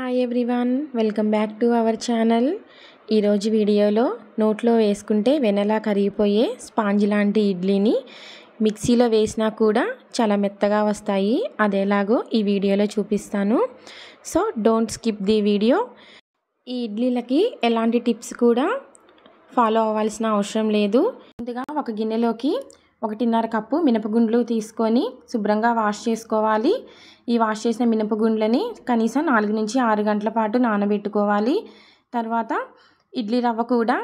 hi everyone welcome back to our channel ఈరోజు వీడియోలో నోట్లో వేసుకుంటే వెనలా కరిగిపోయే స్పాంజ్ లాంటి ఇడ్లీని మిక్సీలో వేసినా కూడా చాలా మెత్తగా వస్తాయి అదేలాగో ఈ వీడియోలో చూపిస్తాను so don't skip the video ఈ ఇడ్లీలకి ఎలాంటి టిప్స్ కూడా ఫాలో అవ్వాల్సిన అవసరం లేదు ముందుగా ఒక గిన్నెలోకి ఒకటిన్నర కప్పు మినపగుండ్లు తీసుకొని శుభ్రంగా వాష్ చేసుకోవాలి ఈ వాష్ చేసిన మినపగుండ్లని కనీసం నాలుగు నుంచి ఆరు గంటల పాటు నానబెట్టుకోవాలి తర్వాత ఇడ్లీ రవ్వ కూడా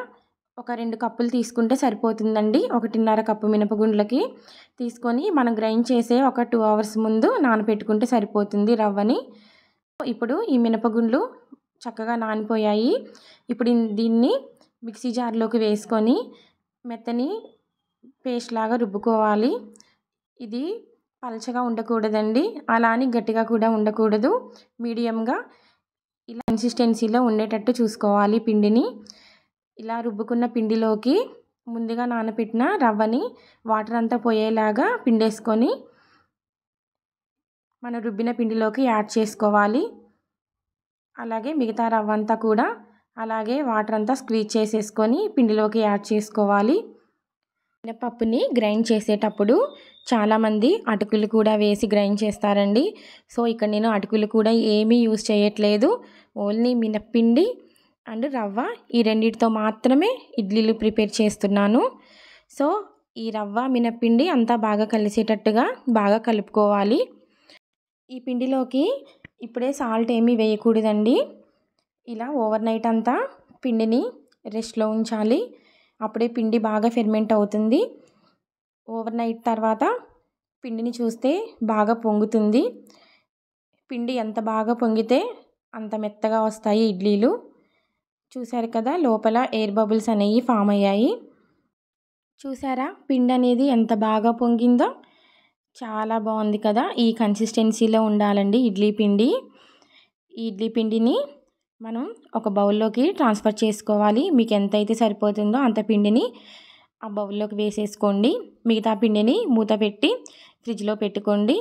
ఒక రెండు కప్పులు తీసుకుంటే సరిపోతుందండి ఒకటిన్నర కప్పు మినపగుండ్లకి తీసుకొని మనం గ్రైండ్ చేసే ఒక టూ అవర్స్ ముందు నానబెట్టుకుంటే సరిపోతుంది రవ్వని ఇప్పుడు ఈ మినపగుండ్లు చక్కగా నానిపోయాయి ఇప్పుడు దీన్ని మిక్సీ జార్లోకి వేసుకొని మెత్తని పేస్ట్ లాగా రుబ్బుకోవాలి ఇది పలచగా ఉండకూడదండి అలా అని గట్టిగా కూడా ఉండకూడదు మీడియంగా ఇలా కన్సిస్టెన్సీలో ఉండేటట్టు చూసుకోవాలి పిండిని ఇలా రుబ్బుకున్న పిండిలోకి ముందుగా నానబెట్టిన రవ్వని వాటర్ అంతా పోయేలాగా పిండేసుకొని మనం రుబ్బిన పిండిలోకి యాడ్ చేసుకోవాలి అలాగే మిగతా రవ్వ అంతా కూడా అలాగే వాటర్ అంతా స్క్వీజ్ చేసేసుకొని పిండిలోకి యాడ్ చేసుకోవాలి మినపప్పుని గ్రైండ్ చేసేటప్పుడు చాలామంది అటుకులు కూడా వేసి గ్రైండ్ చేస్తారండి సో ఇక్కడ నేను అటుకులు కూడా ఏమీ యూజ్ చేయట్లేదు ఓన్లీ మినప్పిండి అండ్ రవ్వ ఈ రెండింటితో మాత్రమే ఇడ్లీలు ప్రిపేర్ చేస్తున్నాను సో ఈ రవ్వ మినప్పిండి అంతా బాగా కలిసేటట్టుగా బాగా కలుపుకోవాలి ఈ పిండిలోకి ఇప్పుడే సాల్ట్ ఏమీ వేయకూడదండి ఇలా ఓవర్ నైట్ అంతా పిండిని రెస్ట్లో ఉంచాలి అప్పుడే పిండి బాగా ఫెర్మెంట్ అవుతుంది ఓవర్ నైట్ తర్వాత పిండిని చూస్తే బాగా పొంగుతుంది పిండి ఎంత బాగా పొంగితే అంత మెత్తగా వస్తాయి ఇడ్లీలు చూశారు కదా లోపల ఎయిర్ బబుల్స్ అనేవి ఫామ్ అయ్యాయి చూసారా పిండి అనేది ఎంత బాగా పొంగిందో చాలా బాగుంది కదా ఈ కన్సిస్టెన్సీలో ఉండాలండి ఇడ్లీ పిండి ఇడ్లీ పిండిని మనం ఒక బౌల్లోకి ట్రాన్స్ఫర్ చేసుకోవాలి మీకు ఎంత అయితే సరిపోతుందో అంత పిండిని ఆ బౌల్లోకి వేసేసుకోండి మిగతా పిండిని మూత పెట్టి ఫ్రిడ్జ్లో పెట్టుకోండి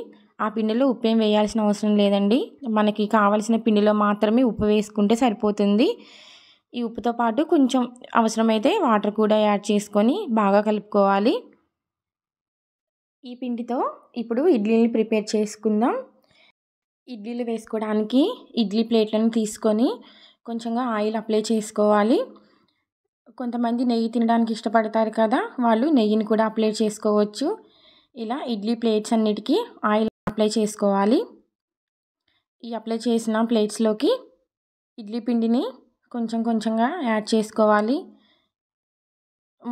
ఆ పిండిలో ఉప్పు ఏం వేయాల్సిన అవసరం లేదండి మనకి కావలసిన పిండిలో మాత్రమే ఉప్పు వేసుకుంటే సరిపోతుంది ఈ ఉప్పుతో పాటు కొంచెం అవసరమైతే వాటర్ కూడా యాడ్ చేసుకొని బాగా కలుపుకోవాలి ఈ పిండితో ఇప్పుడు ఇడ్లీని ప్రిపేర్ చేసుకుందాం ఇడ్లీలు వేసుకోవడానికి ఇడ్లీ ప్లేట్లను తీసుకొని కొంచెంగా ఆయిల్ అప్లై చేసుకోవాలి కొంతమంది నెయ్యి తినడానికి ఇష్టపడతారు కదా వాళ్ళు నెయ్యిని కూడా అప్లై చేసుకోవచ్చు ఇలా ఇడ్లీ ప్లేట్స్ అన్నిటికీ ఆయిల్ అప్లై చేసుకోవాలి ఈ అప్లై చేసిన ప్లేట్స్లోకి ఇడ్లీ పిండిని కొంచెం కొంచెంగా యాడ్ చేసుకోవాలి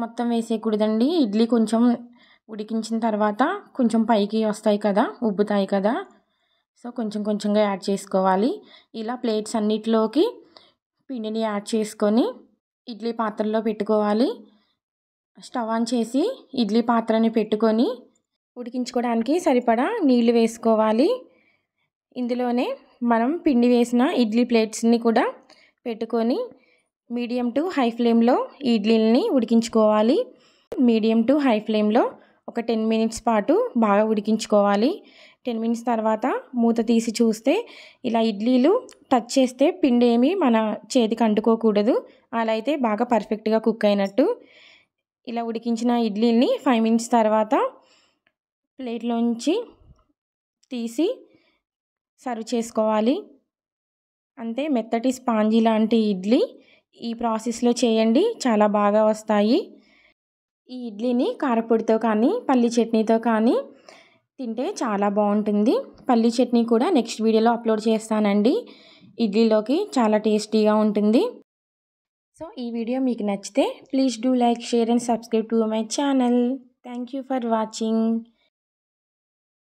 మొత్తం వేసేయకూడదండి ఇడ్లీ కొంచెం ఉడికించిన తర్వాత కొంచెం పైకి వస్తాయి కదా ఉబ్బుతాయి కదా సో కొంచెం కొంచెంగా యాడ్ చేసుకోవాలి ఇలా ప్లేట్స్ అన్నిటిలోకి పిండిని యాడ్ చేసుకొని ఇడ్లీ పాత్రలో పెట్టుకోవాలి స్టవ్ ఆన్ చేసి ఇడ్లీ పాత్రని పెట్టుకొని ఉడికించుకోవడానికి సరిపడా నీళ్లు వేసుకోవాలి ఇందులోనే మనం పిండి వేసిన ఇడ్లీ ప్లేట్స్ని కూడా పెట్టుకొని మీడియం టు హై ఫ్లేమ్లో ఇడ్లీలని ఉడికించుకోవాలి మీడియం టు హై ఫ్లేమ్లో ఒక టెన్ మినిట్స్ పాటు బాగా ఉడికించుకోవాలి టెన్ మినిట్స్ తర్వాత మూత తీసి చూస్తే ఇలా ఇడ్లీలు టచ్ చేస్తే పిండి ఏమి మన చేతికి అంటుకోకూడదు అలా అయితే బాగా పర్ఫెక్ట్గా కుక్ అయినట్టు ఇలా ఉడికించిన ఇడ్లీని ఫైవ్ మినిట్స్ తర్వాత ప్లేట్లోంచి తీసి సర్వ్ చేసుకోవాలి అంతే మెత్తటి స్పాంజీ లాంటి ఇడ్లీ ఈ ప్రాసెస్లో చేయండి చాలా బాగా వస్తాయి ఈ ఇడ్లీని కారపొడితో కానీ పల్లి చట్నీతో కానీ తింటే చాలా బాగుంటుంది పల్లి చట్నీ కూడా నెక్స్ట్ వీడియోలో అప్లోడ్ చేస్తానండి ఇడ్లీలోకి చాలా టేస్టీగా ఉంటుంది సో ఈ వీడియో మీకు నచ్చితే please do like share and subscribe to my channel thank you for watching